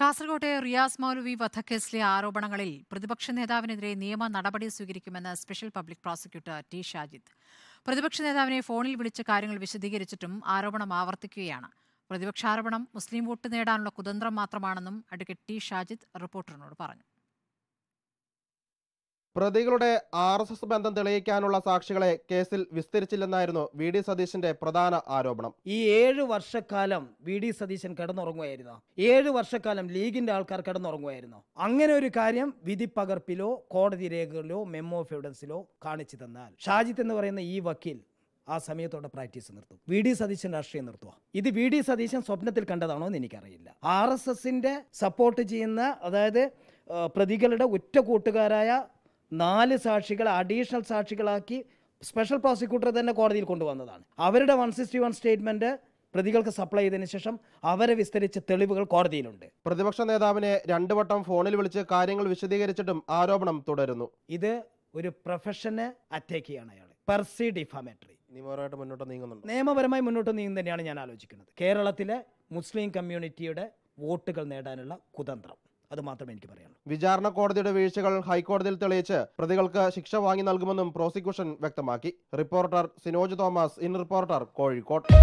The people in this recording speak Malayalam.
കാസർകോട്ടെ റിയാസ് മൗലവി വധക്കേസിലെ ആരോപണങ്ങളിൽ പ്രതിപക്ഷ നേതാവിനെതിരെ നിയമ നടപടി സ്വീകരിക്കുമെന്ന് special public prosecutor T Shajid പ്രതിപക്ഷ നേതാവിനെ ഫോണിൽ വിളിച്ച കാര്യങ്ങൾ വിശദീകരിച്ചിട്ടും ആരോപണം ആവർത്തിക്കുകയാണ് പ്രതിപക്ഷാരോപണം മുസ്ലിം വോട്ട് നേടാനുള്ള കുതന്ത്രം മാത്രമാണെന്നും അഡ്വക്കേറ്റ് ടി ഷാജിദ് റിപ്പോർട്ടറിനോട് പറഞ്ഞു പ്രതികളുടെ ആർ എസ് എസ് ബന്ധം തെളിയിക്കാനുള്ള സാക്ഷികളെ കേസിൽ വിസ്തരിച്ചില്ലെന്നായിരുന്നു വി ഡി സതീശന്റെ പ്രധാന ആരോപണം ഈ ഏഴ് വർഷക്കാലം വി ഡി സതീശൻ കിടന്നുറങ്ങുമായിരുന്നു ഏഴ് വർഷക്കാലം ലീഗിന്റെ ആൾക്കാർ കിടന്നുറങ്ങുമായിരുന്നു അങ്ങനെ ഒരു കാര്യം പകർപ്പിലോ കോടതി രേഖകളിലോ മെമ്മോ ഓഫ് എവിഡൻസിലോ കാണിച്ചു തന്നാൽ ഷാജിത്ത് എന്ന് പറയുന്ന ഈ വക്കീൽ ആ സമയത്തോടെ പ്രാക്ടീസ് നിർത്തും വി ഡി സതീശൻ രാഷ്ട്രീയം നിർത്തുക ഇത് വി ഡി സതീശൻ സ്വപ്നത്തിൽ കണ്ടതാണോ എന്ന് എനിക്കറിയില്ല ആർ എസ് എസിന്റെ സപ്പോർട്ട് ചെയ്യുന്ന അതായത് പ്രതികളുടെ ഒറ്റ കൂട്ടുകാരായ നാല് സാക്ഷികൾ അഡീഷണൽ സാക്ഷികളാക്കി സ്പെഷ്യൽ പ്രോസിക്യൂട്ടർ തന്നെ കോടതിയിൽ കൊണ്ടുവന്നതാണ് അവരുടെ വൺ സിക്സ്റ്റി വൺ സ്റ്റേറ്റ്മെന്റ് പ്രതികൾക്ക് സപ്ലൈ ചെയ്തതിന് ശേഷം അവരെ വിസ്തരിച്ച തെളിവുകൾ കോടതിയിലുണ്ട് പ്രതിപക്ഷ നേതാവിനെ രണ്ടു വട്ടം ഫോണിൽ വിളിച്ച് കാര്യങ്ങൾ വിശദീകരിച്ചിട്ടും ആരോപണം തുടരുന്നു ഇത് ഒരു പ്രൊഫഷന് അറ്റാക്ക് ചെയ്യാണ് അയാൾ പെർസി ഡിഫാമേറ്ററി നിയമപരമായിട്ട് മുന്നോട്ട് നീങ്ങുന്നുണ്ട് നിയമപരമായി മുന്നോട്ട് നീങ്ങുന്ന തന്നെയാണ് ഞാൻ ആലോചിക്കുന്നത് കേരളത്തിലെ മുസ്ലിം കമ്മ്യൂണിറ്റിയുടെ വോട്ടുകൾ നേടാനുള്ള കുതന്ത്രം അത് മാത്രമേ എനിക്ക് പറയാനുള്ളൂ വിചാരണ കോടതിയുടെ വീഴ്ചകൾ ഹൈക്കോടതിയിൽ തെളിയിച്ച് പ്രതികൾക്ക് ശിക്ഷ വാങ്ങി നൽകുമെന്നും പ്രോസിക്യൂഷൻ വ്യക്തമാക്കി reporter Sinoj Thomas in reporter Kozhikode